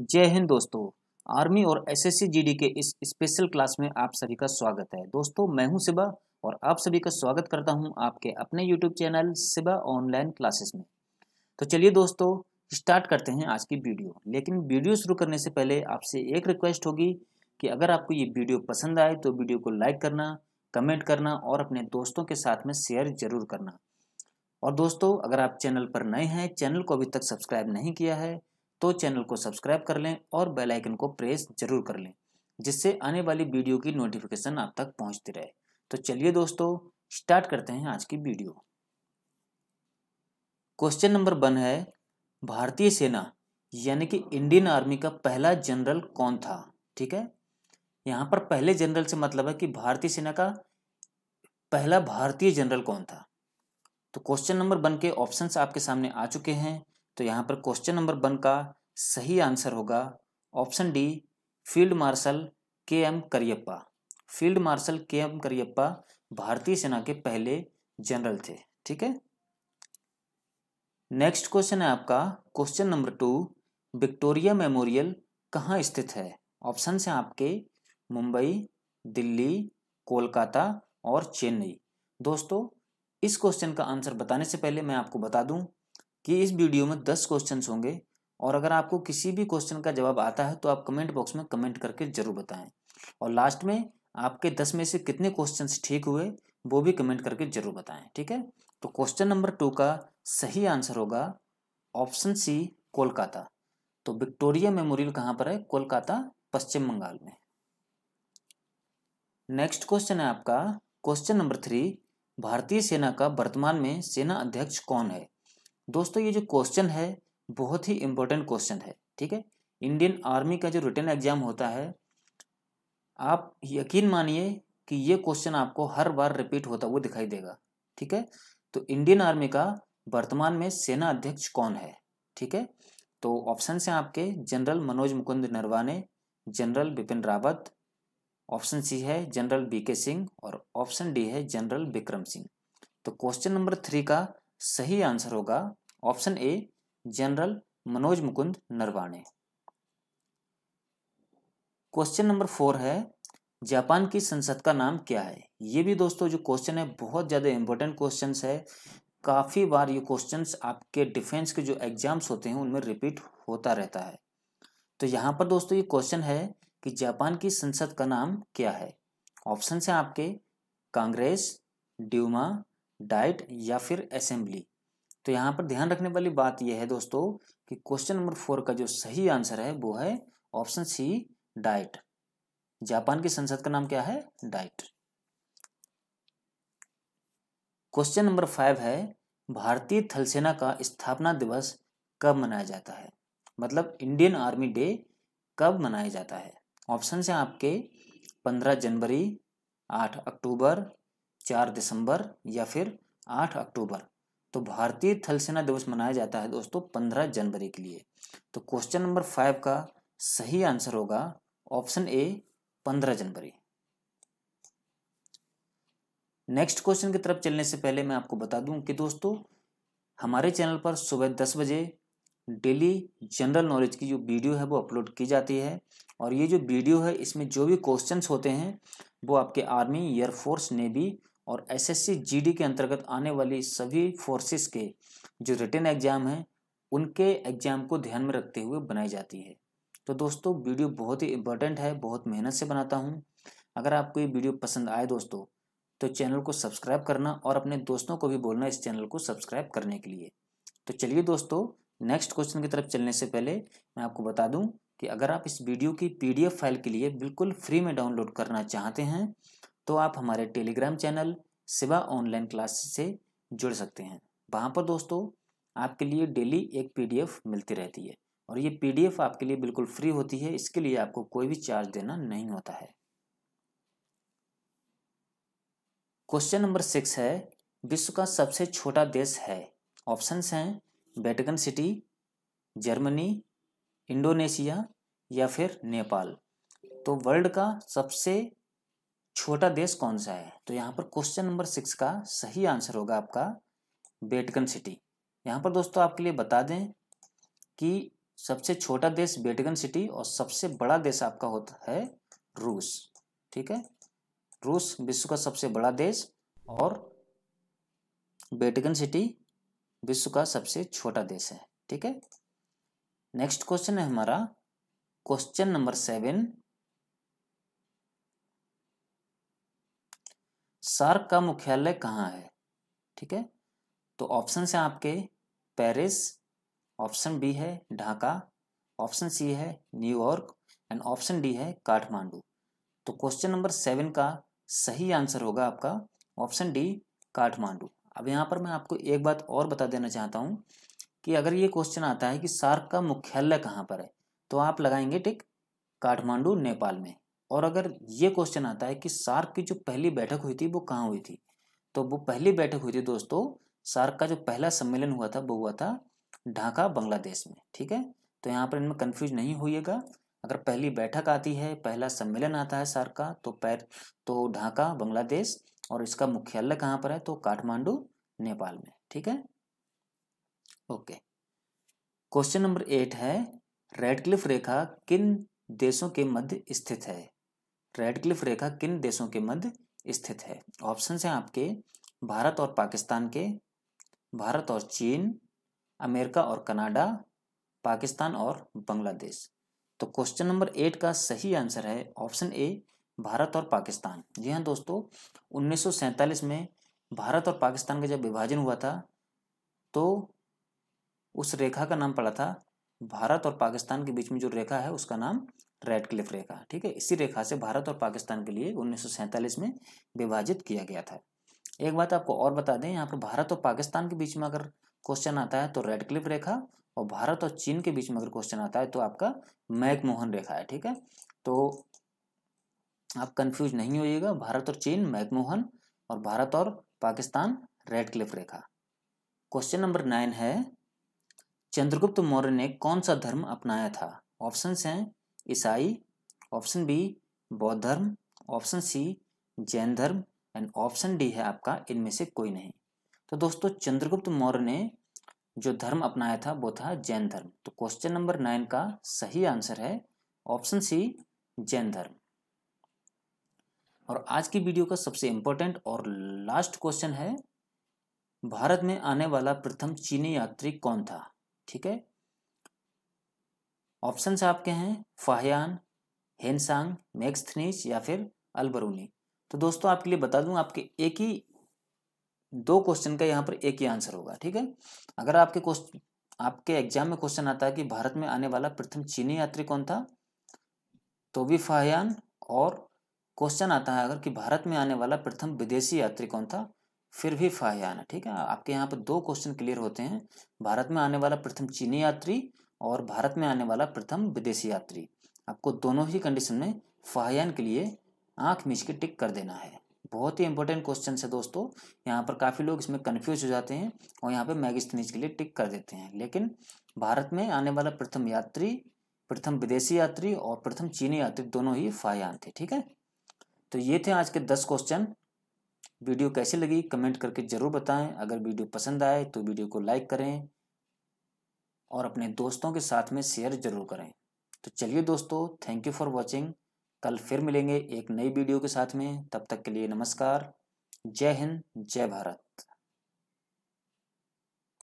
जय हिंद दोस्तों आर्मी और एसएससी जीडी के इस स्पेशल क्लास में आप सभी का स्वागत है दोस्तों मैं हूं सिबा और आप सभी का स्वागत करता हूं आपके अपने YouTube channel Siba online classes में तो चलिए दोस्तों स्टार्ट करते हैं आज की वीडियो लेकिन वीडियो शुरू करने से पहले आपसे एक रिक्वेस्ट होगी कि अगर आपको ये वीडियो पसंद आए तो वीडियो को लाइक करना कमेंट करना और अपने दोस्तों के साथ में शेयर जरूर करना और दोस्तों अगर आप चैनल पर नए हैं चैनल को अभी तक सब्सक्राइब नहीं किया है तो चैनल को सब्सक्राइब कर लें और बेल आइकन को प्रेस जरूर कर लें जिससे आने वाली वीडियो की नोटिफिकेशन आप तक पहुंचती रहे तो चलिए दोस्तों स्टार्ट करते हैं आज की वीडियो क्वेश्चन नंबर वन है भारतीय सेना यानी कि इंडियन आर्मी का पहला जनरल कौन था ठीक है यहां पर पहले जनरल से मतलब है कि भारतीय सेना का पहला भारतीय जनरल कौन था तो क्वेश्चन नंबर वन के ऑप्शंस आपके सामने आ चुके हैं तो यहाँ पर क्वेश्चन नंबर वन का सही आंसर होगा option D field marshal K M Cariappa field marshal K M Cariappa भारतीय सेना के पहले जनरल थे ठीक है नेक्स्ट क्वेश्चन है आपका question number two Victoria Memorial कहाँ स्थित है ऑप्शन है आपके मुंबई दिल्ली कोलकाता और चेन्नई दोस्तों इस क्वेश्चन का आंसर बताने से पहले मैं आपको बता दूं कि इस वीडियो में दस क्वेश्चन होंगे और अगर आपको किसी भी क्वेश्चन का जवाब आता है तो आप कमेंट बॉक्स में कमेंट करके ज़रूर बताएं और लास्ट में आपके दस में से कितने क्वेश्चन ठीक हुए वो भी कमेंट करके ज़रूर बताएं ठीक है तो क्वेश्चन नंबर टू का सही आंसर होगा ऑप्शन सी कोलकाता तो विक्टोरिया मेमोरियल कहाँ पर है कोलकाता पश्चिम बंगाल में नेक्स्ट क्वेश्चन है आपका क्वेश्चन नंबर थ्री भारतीय सेना का वर्तमान में सेना अध्यक्ष कौन है दोस्तों ये जो क्वेश्चन है बहुत ही इंपॉर्टेंट क्वेश्चन है ठीक है इंडियन आर्मी का जो रिटर्न एग्जाम होता है आप यकीन मानिए कि ये क्वेश्चन आपको हर बार रिपीट होता हुआ दिखाई देगा ठीक है तो इंडियन आर्मी का वर्तमान में सेना अध्यक्ष कौन है ठीक है तो ऑप्शन हैं आपके General Manoj Mukund Naravane General Bipin Rawat option C है जनरल बीके सिंह और ऑप्शन डी है जनरल विक्रम सिंह तो क्वेश्चन नंबर थ्री का सही आंसर होगा option A General Manoj Mukund Naravane question number four है जापान की संसद का नाम क्या है ये भी दोस्तों जो क्वेश्चन है बहुत ज़्यादा इंपॉर्टेंट क्वेश्चन है काफ़ी बार ये क्वेश्चन आपके डिफेंस के जो एग्जाम्स होते हैं उनमें रिपीट होता रहता है तो यहाँ पर दोस्तों ये क्वेश्चन है कि जापान की संसद का नाम क्या है ऑप्शन है आपके कांग्रेस ड्यूमा डाइट या फिर असेंबली तो यहाँ पर ध्यान रखने वाली बात यह है दोस्तों कि क्वेश्चन नंबर फोर का जो सही आंसर है वो है ऑप्शन सी डाइट जापान की संसद का नाम क्या है डाइट क्वेश्चन नंबर फाइव है भारतीय थलसेना का स्थापना दिवस कब मनाया जाता है मतलब इंडियन आर्मी डे कब मनाया जाता है ऑप्शन से आपके पंद्रह जनवरी आठ अक्टूबर चार दिसंबर या फिर आठ अक्टूबर तो भारतीय थल सेना दिवस मनाया जाता है दोस्तों पंद्रह जनवरी के लिए तो क्वेश्चन नंबर फाइव का सही आंसर होगा ऑप्शन ए पंद्रह जनवरी नेक्स्ट क्वेश्चन की तरफ चलने से पहले मैं आपको बता दूं कि दोस्तों हमारे चैनल पर सुबह दस बजे डेली जनरल नॉलेज की जो वीडियो है वो अपलोड की जाती है और ये जो वीडियो है इसमें जो भी क्वेश्चंस होते हैं वो आपके आर्मी एयरफोर्स नेवी और एसएससी जीडी के अंतर्गत आने वाली सभी फोर्सेस के जो रिटर्न एग्जाम हैं उनके एग्जाम को ध्यान में रखते हुए बनाई जाती है तो दोस्तों वीडियो बहुत ही इंपॉर्टेंट है बहुत मेहनत से बनाता हूँ अगर आपको ये वीडियो पसंद आए दोस्तों तो चैनल को सब्सक्राइब करना और अपने दोस्तों को भी बोलना इस चैनल को सब्सक्राइब करने के लिए तो चलिए दोस्तों नेक्स्ट क्वेश्चन की तरफ चलने से पहले मैं आपको बता दूं कि अगर आप इस वीडियो की पीडीएफ फाइल के लिए बिल्कुल फ्री में डाउनलोड करना चाहते हैं तो आप हमारे टेलीग्राम चैनल सिवा ऑनलाइन क्लासेस से जुड़ सकते हैं वहाँ पर दोस्तों आपके लिए डेली एक पीडीएफ मिलती रहती है और ये पीडीएफ आपके लिए बिल्कुल फ्री होती है इसके लिए आपको कोई भी चार्ज देना नहीं होता है क्वेश्चन नंबर सिक्स है विश्व का सबसे छोटा देश है ऑप्शंस हैं वेटिकन सिटी जर्मनी इंडोनेशिया या फिर नेपाल तो वर्ल्ड का सबसे छोटा देश कौन सा है तो यहाँ पर क्वेश्चन नंबर सिक्स का सही आंसर होगा आपका बेटकन सिटी यहाँ पर दोस्तों आपके लिए बता दें कि सबसे छोटा देश बेटकन सिटी और सबसे बड़ा देश आपका होता है रूस ठीक है रूस विश्व का सबसे बड़ा देश और बेटकन सिटी विश्व का सबसे छोटा देश है ठीक है नेक्स्ट क्वेश्चन है हमारा क्वेश्चन नंबर सेवन सार्क का मुख्यालय कहाँ है ठीक है तो ऑप्शन है आपके पेरिस ऑप्शन बी है ढाका ऑप्शन सी है न्यूयॉर्क एंड ऑप्शन डी है काठमांडू तो क्वेश्चन नंबर सेवन का सही आंसर होगा आपका ऑप्शन डी काठमांडू अब यहाँ पर मैं आपको एक बात और बता देना चाहता हूँ कि अगर ये क्वेश्चन आता है कि सार्क का मुख्यालय कहाँ पर है तो आप लगाएंगे टिक काठमांडू नेपाल में और अगर ये क्वेश्चन आता है कि सार्क की जो पहली बैठक हुई थी वो कहाँ हुई थी तो वो पहली बैठक हुई थी दोस्तों सार्क का जो पहला सम्मेलन हुआ था वो हुआ था ढाका बांग्लादेश में ठीक है तो यहाँ पर इनमें कन्फ्यूज नहीं होइएगा अगर पहली बैठक आती है पहला सम्मेलन आता है सार्क का तो पैर तो ढाका बांग्लादेश और इसका मुख्यालय कहाँ पर है तो काठमांडू नेपाल में ठीक है ओके क्वेश्चन नंबर एट है रेडक्लिफ रेखा किन देशों के मध्य स्थित है रेडक्लिफ रेखा किन देशों के मध्य स्थित है ऑप्शन हैं आपके भारत और पाकिस्तान के भारत और चीन अमेरिका और कनाडा पाकिस्तान और बांग्लादेश तो क्वेश्चन नंबर एट का सही आंसर है ऑप्शन ए भारत और पाकिस्तान जी हाँ दोस्तों उन्नीस में भारत और पाकिस्तान का जब विभाजन हुआ था तो उस रेखा का नाम पड़ा था भारत और पाकिस्तान के बीच में जो रेखा है उसका नाम रेड क्लिफ रेखा ठीक है इसी रेखा से भारत और पाकिस्तान के लिए उन्नीस में विभाजित किया गया था एक बात आपको और बता दें यहाँ पर भारत और पाकिस्तान के बीच में अगर क्वेश्चन आता है तो रेड क्लिफ रेखा और भारत और चीन के बीच में अगर क्वेश्चन आता है तो आपका मैकमोहन रेखा है ठीक है तो आप कंफ्यूज नहीं होइएगा भारत और चीन मैकमोहन और भारत और पाकिस्तान रेड क्लिफ रेखा क्वेश्चन नंबर नाइन है चंद्रगुप्त मौर्य ने कौन सा धर्म अपनाया था ऑप्शंस हैं ईसाई ऑप्शन बी बौद्ध धर्म ऑप्शन सी जैन धर्म एंड ऑप्शन डी है आपका इनमें से कोई नहीं तो दोस्तों चंद्रगुप्त मौर्य ने जो धर्म अपनाया था वो था जैन धर्म तो क्वेश्चन नंबर नाइन का सही आंसर है ऑप्शन सी जैन धर्म और आज की वीडियो का सबसे इंपॉर्टेंट और लास्ट क्वेश्चन है भारत में आने वाला प्रथम चीनी यात्री कौन था ठीक है ऑप्शंस आपके हैं फाहयान हेनसांग मैक्सथनीच या फिर अलबरूनी तो दोस्तों आपके लिए बता दूं आपके एक ही दो क्वेश्चन का यहाँ पर एक ही आंसर होगा ठीक है अगर आपके क्वेश्चन आपके एग्जाम में क्वेश्चन आता है कि भारत में आने वाला प्रथम चीनी यात्री कौन था तो भी फाहयान और क्वेश्चन आता है अगर कि भारत में आने वाला प्रथम विदेशी यात्री कौन था फिर भी फाहयान ठीक है आपके यहाँ पर दो क्वेश्चन क्लियर होते हैं भारत में आने वाला प्रथम चीनी यात्री और भारत में आने वाला प्रथम विदेशी यात्री आपको दोनों ही कंडीशन में फाहयान के लिए आंख मीच के टिक कर देना है बहुत ही इंपॉर्टेंट क्वेश्चन है दोस्तों यहाँ पर काफ़ी लोग इसमें कन्फ्यूज हो जाते हैं और यहाँ पर मैगस्थनीज के लिए टिक कर देते हैं लेकिन भारत में आने वाला प्रथम यात्री प्रथम विदेशी यात्री और प्रथम चीनी यात्री दोनों ही फायान थे ठीक है तो ये थे आज के दस क्वेश्चन वीडियो कैसी लगी कमेंट करके ज़रूर बताएं अगर वीडियो पसंद आए तो वीडियो को लाइक करें और अपने दोस्तों के साथ में शेयर जरूर करें तो चलिए दोस्तों थैंक यू फॉर वॉचिंग कल फिर मिलेंगे एक नई वीडियो के साथ में तब तक के लिए नमस्कार जय हिंद जय भारत